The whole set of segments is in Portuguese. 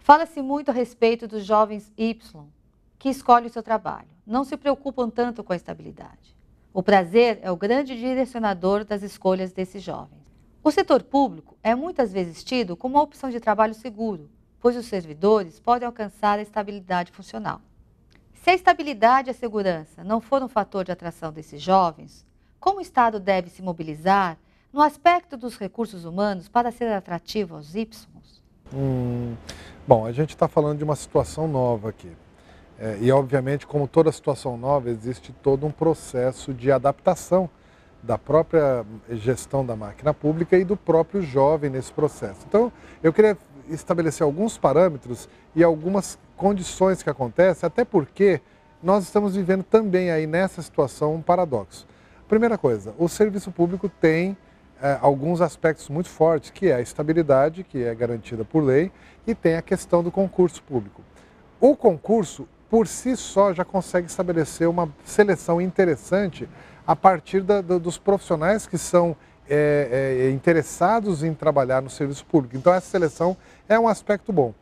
Fala-se muito a respeito dos jovens Y, que escolhe o seu trabalho. Não se preocupam tanto com a estabilidade. O prazer é o grande direcionador das escolhas desses jovens. O setor público é muitas vezes tido como uma opção de trabalho seguro, pois os servidores podem alcançar a estabilidade funcional. Se a estabilidade e a segurança não foram um fator de atração desses jovens, como o Estado deve se mobilizar no aspecto dos recursos humanos para ser atrativo aos Y? Hum, bom, a gente está falando de uma situação nova aqui. É, e, obviamente, como toda situação nova, existe todo um processo de adaptação da própria gestão da máquina pública e do próprio jovem nesse processo. Então, eu queria estabelecer alguns parâmetros e algumas condições que acontecem, até porque nós estamos vivendo também aí nessa situação um paradoxo. Primeira coisa, o serviço público tem é, alguns aspectos muito fortes, que é a estabilidade, que é garantida por lei, e tem a questão do concurso público. O concurso por si só já consegue estabelecer uma seleção interessante a partir da, dos profissionais que são é, é, é, interessados em trabalhar no serviço público. Então, essa seleção é um aspecto bom.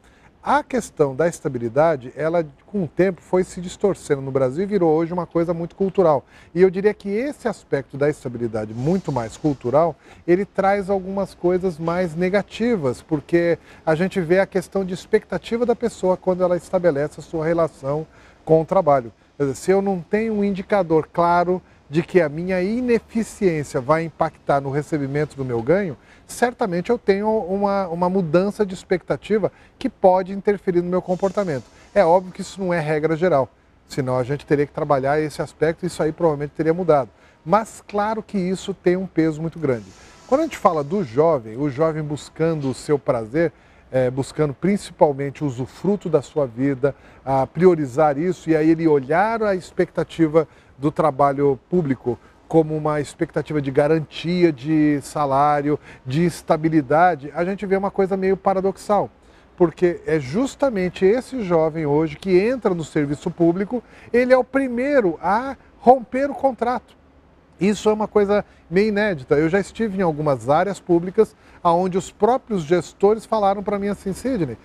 A questão da estabilidade, ela com o tempo foi se distorcendo no Brasil e virou hoje uma coisa muito cultural. E eu diria que esse aspecto da estabilidade muito mais cultural, ele traz algumas coisas mais negativas, porque a gente vê a questão de expectativa da pessoa quando ela estabelece a sua relação com o trabalho. Dizer, se eu não tenho um indicador claro de que a minha ineficiência vai impactar no recebimento do meu ganho, certamente eu tenho uma, uma mudança de expectativa que pode interferir no meu comportamento. É óbvio que isso não é regra geral, senão a gente teria que trabalhar esse aspecto e isso aí provavelmente teria mudado. Mas claro que isso tem um peso muito grande. Quando a gente fala do jovem, o jovem buscando o seu prazer, é, buscando principalmente o usufruto da sua vida, a priorizar isso e aí ele olhar a expectativa do trabalho público como uma expectativa de garantia de salário, de estabilidade, a gente vê uma coisa meio paradoxal. Porque é justamente esse jovem hoje que entra no serviço público, ele é o primeiro a romper o contrato. Isso é uma coisa meio inédita. Eu já estive em algumas áreas públicas onde os próprios gestores falaram para mim assim, Sidney,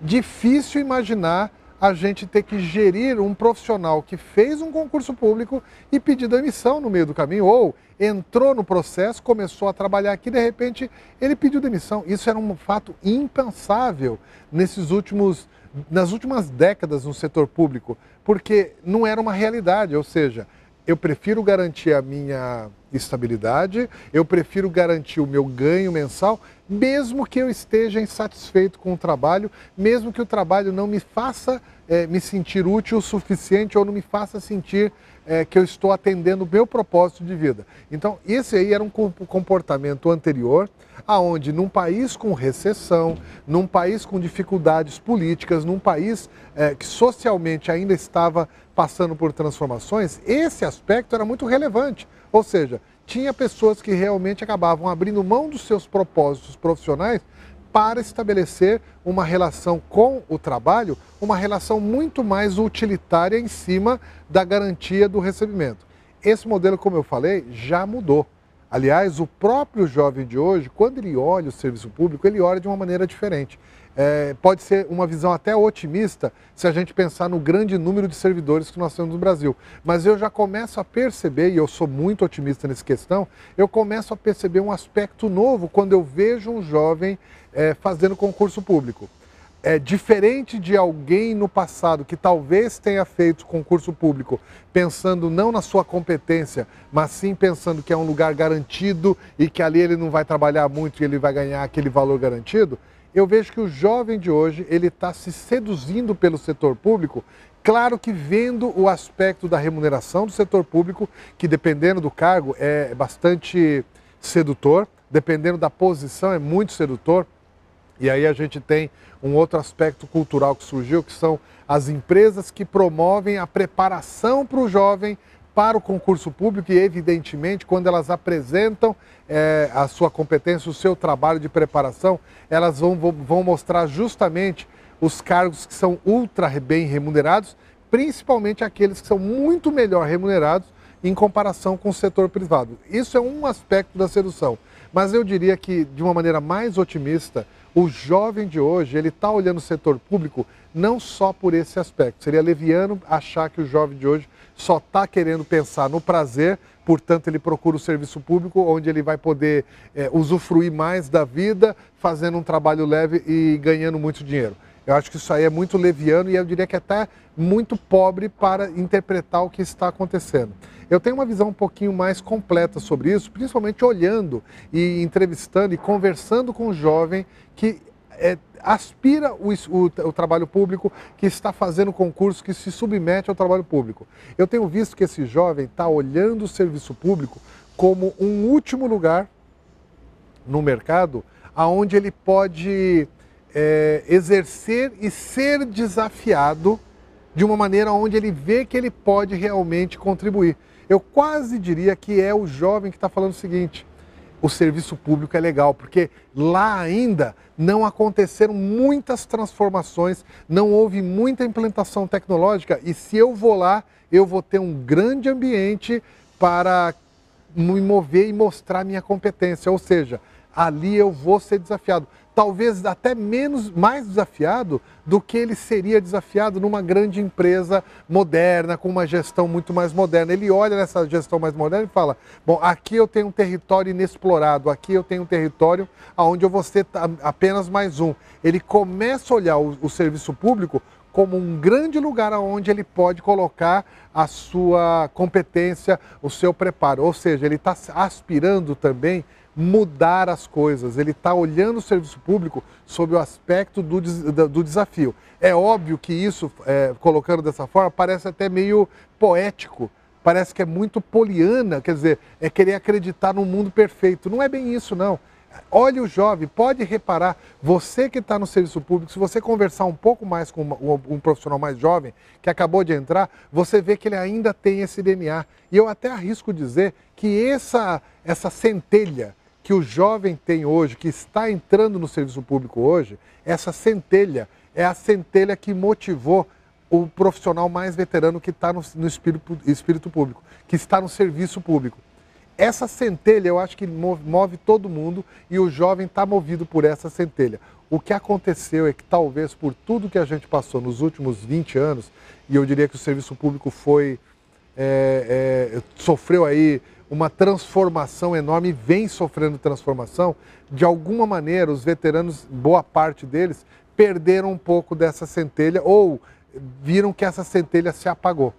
difícil imaginar a gente ter que gerir um profissional que fez um concurso público e pedir demissão no meio do caminho, ou entrou no processo, começou a trabalhar aqui, de repente ele pediu demissão. Isso era um fato impensável nesses últimos, nas últimas décadas no setor público, porque não era uma realidade, ou seja, eu prefiro garantir a minha estabilidade, eu prefiro garantir o meu ganho mensal, mesmo que eu esteja insatisfeito com o trabalho, mesmo que o trabalho não me faça é, me sentir útil o suficiente ou não me faça sentir é, que eu estou atendendo o meu propósito de vida. Então, esse aí era um comportamento anterior, aonde num país com recessão, num país com dificuldades políticas, num país é, que socialmente ainda estava passando por transformações, esse aspecto era muito relevante. Ou seja, tinha pessoas que realmente acabavam abrindo mão dos seus propósitos profissionais para estabelecer uma relação com o trabalho, uma relação muito mais utilitária em cima da garantia do recebimento. Esse modelo, como eu falei, já mudou. Aliás, o próprio jovem de hoje, quando ele olha o serviço público, ele olha de uma maneira diferente. É, pode ser uma visão até otimista se a gente pensar no grande número de servidores que nós temos no Brasil. Mas eu já começo a perceber, e eu sou muito otimista nessa questão, eu começo a perceber um aspecto novo quando eu vejo um jovem é, fazendo concurso público é, diferente de alguém no passado que talvez tenha feito concurso público pensando não na sua competência, mas sim pensando que é um lugar garantido e que ali ele não vai trabalhar muito e ele vai ganhar aquele valor garantido, eu vejo que o jovem de hoje ele está se seduzindo pelo setor público, claro que vendo o aspecto da remuneração do setor público, que dependendo do cargo é bastante sedutor, dependendo da posição é muito sedutor, e aí a gente tem um outro aspecto cultural que surgiu, que são as empresas que promovem a preparação para o jovem para o concurso público e, evidentemente, quando elas apresentam é, a sua competência, o seu trabalho de preparação, elas vão, vão mostrar justamente os cargos que são ultra bem remunerados, principalmente aqueles que são muito melhor remunerados em comparação com o setor privado. Isso é um aspecto da sedução. Mas eu diria que, de uma maneira mais otimista, o jovem de hoje, ele está olhando o setor público não só por esse aspecto. Seria leviano achar que o jovem de hoje só está querendo pensar no prazer, portanto, ele procura o serviço público, onde ele vai poder é, usufruir mais da vida, fazendo um trabalho leve e ganhando muito dinheiro. Eu acho que isso aí é muito leviano e eu diria que é até muito pobre para interpretar o que está acontecendo. Eu tenho uma visão um pouquinho mais completa sobre isso, principalmente olhando e entrevistando e conversando com o um jovem que é, aspira o, o, o, trabalho público, que está fazendo concurso, que se submete ao trabalho público. Eu tenho visto que esse jovem está olhando o serviço público como um último lugar no mercado aonde ele pode é, exercer e ser desafiado de uma maneira onde ele vê que ele pode realmente contribuir. Eu quase diria que é o jovem que está falando o seguinte: o serviço público é legal, porque lá ainda não aconteceram muitas transformações, não houve muita implantação tecnológica, e se eu vou lá, eu vou ter um grande ambiente para me mover e mostrar minha competência, ou seja, ali eu vou ser desafiado talvez até menos mais desafiado do que ele seria desafiado numa grande empresa moderna, com uma gestão muito mais moderna. Ele olha nessa gestão mais moderna e fala: "Bom, aqui eu tenho um território inexplorado, aqui eu tenho um território onde eu vou ser apenas mais um". Ele começa a olhar o, o serviço público como um grande lugar onde ele pode colocar a sua competência, o seu preparo. Ou seja, ele está aspirando também mudar as coisas, ele está olhando o serviço público sob o aspecto do, do desafio. É óbvio que isso, é, colocando dessa forma, parece até meio poético, parece que é muito poliana, quer dizer, é querer acreditar num mundo perfeito. Não é bem isso, não. Olha o jovem, pode reparar, você que está no serviço público, se você conversar um pouco mais com um, profissional mais jovem que acabou de entrar, você vê que ele ainda tem esse DNA. E eu até arrisco dizer que essa, essa centelha, que o jovem tem hoje, que está entrando no serviço público hoje, essa centelha é a centelha que motivou o profissional mais veterano que está no, no espírito, espírito público, que está no serviço público. Essa centelha eu acho que move todo mundo e o jovem está movido por essa centelha. O que aconteceu é que talvez por tudo que a gente passou nos últimos 20 anos, e eu diria que o serviço público foi. É, é, sofreu aí uma transformação enorme, vem sofrendo transformação. De alguma maneira, os veteranos, boa parte deles, perderam um pouco dessa centelha ou viram que essa centelha se apagou.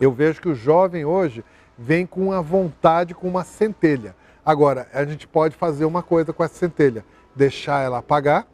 Eu vejo que o jovem hoje vem com uma vontade, com uma centelha. Agora, a gente pode fazer uma coisa com essa centelha: deixar ela apagar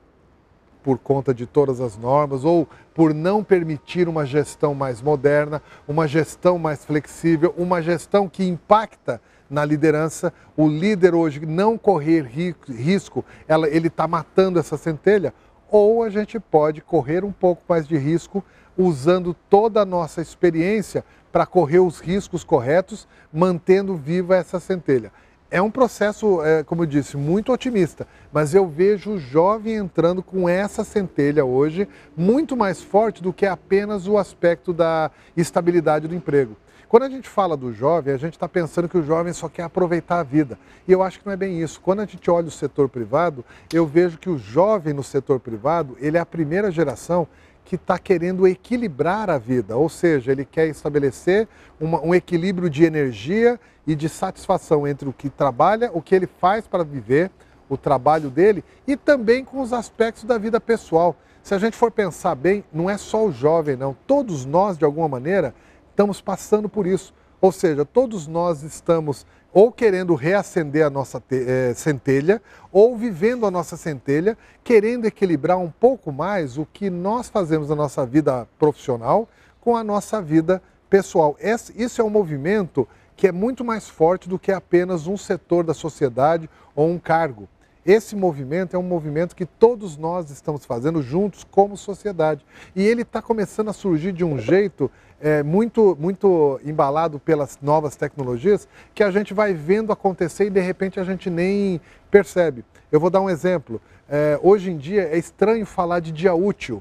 por conta de todas as normas ou por não permitir uma gestão mais moderna, uma gestão mais flexível, uma gestão que impacta na liderança, o líder hoje não correr risco, ela, ele está matando essa centelha, ou a gente pode correr um pouco mais de risco usando toda a nossa experiência para correr os riscos corretos, mantendo viva essa centelha é um processo, é, como eu disse, muito otimista, mas eu vejo o jovem entrando com essa centelha hoje muito mais forte do que apenas o aspecto da estabilidade do emprego. Quando a gente fala do jovem, a gente está pensando que o jovem só quer aproveitar a vida. E eu acho que não é bem isso. Quando a gente olha o setor privado, eu vejo que o jovem no setor privado, ele é a primeira geração que está querendo equilibrar a vida, ou seja, ele quer estabelecer uma, um equilíbrio de energia e de satisfação entre o que trabalha, o que ele faz para viver, o trabalho dele e também com os aspectos da vida pessoal. Se a gente for pensar bem, não é só o jovem, não. Todos nós, de alguma maneira, estamos passando por isso. Ou seja, todos nós estamos ou querendo reacender a nossa é, centelha, ou vivendo a nossa centelha, querendo equilibrar um pouco mais o que nós fazemos na nossa vida profissional com a nossa vida pessoal. Esse, isso é um movimento que é muito mais forte do que apenas um setor da sociedade ou um cargo. Esse movimento é um movimento que todos nós estamos fazendo juntos como sociedade. E ele está começando a surgir de um jeito é, muito, muito embalado pelas novas tecnologias que a gente vai vendo acontecer e de repente a gente nem percebe. Eu vou dar um exemplo. É, hoje em dia é estranho falar de dia útil.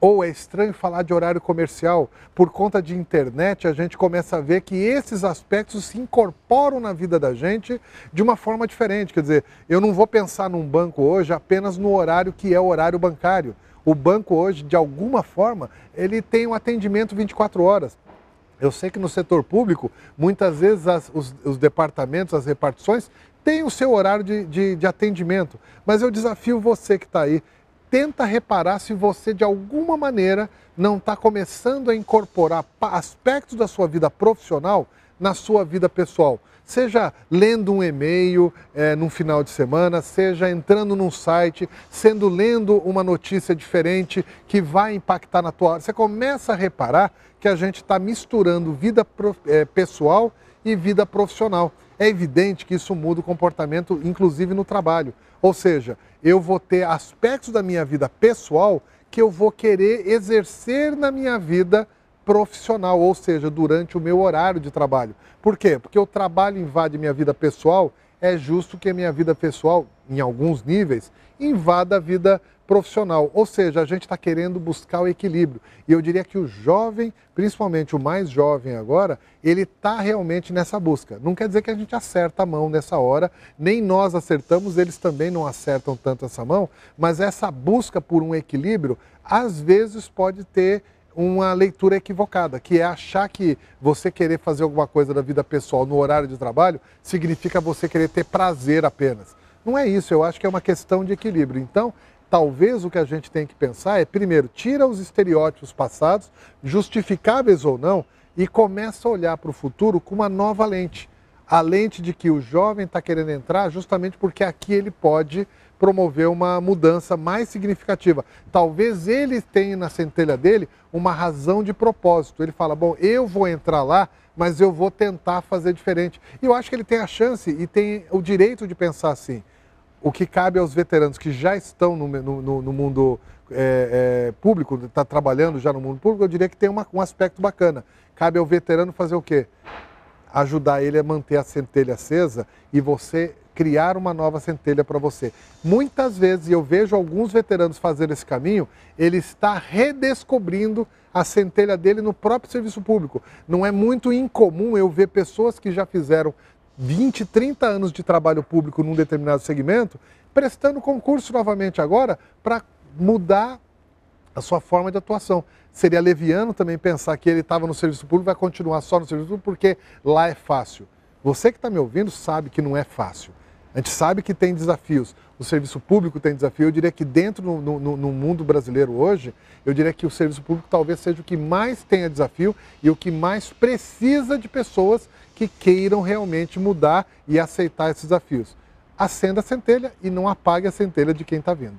Ou é estranho falar de horário comercial? Por conta de internet, a gente começa a ver que esses aspectos se incorporam na vida da gente de uma forma diferente. Quer dizer, eu não vou pensar num banco hoje apenas no horário que é o horário bancário. O banco hoje, de alguma forma, ele tem um atendimento 24 horas. Eu sei que no setor público, muitas vezes as, os, os, departamentos, as repartições, têm o seu horário de, de, de atendimento. Mas eu desafio você que está aí tenta reparar se você de alguma maneira não está começando a incorporar aspectos da sua vida profissional na sua vida pessoal. Seja lendo um e-mail é, num final de semana, seja entrando num site, sendo lendo uma notícia diferente que vai impactar na tua hora. Você começa a reparar que a gente está misturando vida é, pessoal e vida profissional. É evidente que isso muda o comportamento, inclusive no trabalho. Ou seja, eu vou ter aspectos da minha vida pessoal que eu vou querer exercer na minha vida profissional, ou seja, durante o meu horário de trabalho. Por quê? Porque o trabalho invade minha vida pessoal, é justo que a minha vida pessoal, em alguns níveis, invada a vida profissional. Ou seja, a gente está querendo buscar o equilíbrio. E eu diria que o jovem, principalmente o mais jovem agora, ele está realmente nessa busca. Não quer dizer que a gente acerta a mão nessa hora, nem nós acertamos, eles também não acertam tanto essa mão, mas essa busca por um equilíbrio às vezes pode ter uma leitura equivocada, que é achar que você querer fazer alguma coisa da vida pessoal no horário de trabalho significa você querer ter prazer apenas. Não é isso, eu acho que é uma questão de equilíbrio. Então, Talvez o que a gente tem que pensar é, primeiro, tira os estereótipos passados, justificáveis ou não, e começa a olhar para o futuro com uma nova lente. A lente de que o jovem está querendo entrar justamente porque aqui ele pode promover uma mudança mais significativa. Talvez ele tenha na centelha dele uma razão de propósito. Ele fala: bom, eu vou entrar lá, mas eu vou tentar fazer diferente. E eu acho que ele tem a chance e tem o direito de pensar assim o que cabe aos veteranos que já estão no, no, no mundo é, é, público, está trabalhando já no mundo público, eu diria que tem uma, um aspecto bacana. Cabe ao veterano fazer o quê? Ajudar ele a manter a centelha acesa e você criar uma nova centelha para você. Muitas vezes, e eu vejo alguns veteranos fazendo esse caminho, ele está redescobrindo a centelha dele no próprio serviço público. Não é muito incomum eu ver pessoas que já fizeram 20, 30 anos de trabalho público num determinado segmento, prestando concurso novamente agora para mudar a sua forma de atuação. Seria leviano também pensar que ele estava no serviço público vai continuar só no serviço público porque lá é fácil. Você que está me ouvindo sabe que não é fácil. A gente sabe que tem desafios. O serviço público tem desafio. Eu diria que dentro no, no, no mundo brasileiro hoje, eu diria que o serviço público talvez seja o que mais tenha desafio e o que mais precisa de pessoas que queiram realmente mudar e aceitar esses desafios. Acenda a centelha e não apague a centelha de quem está vindo.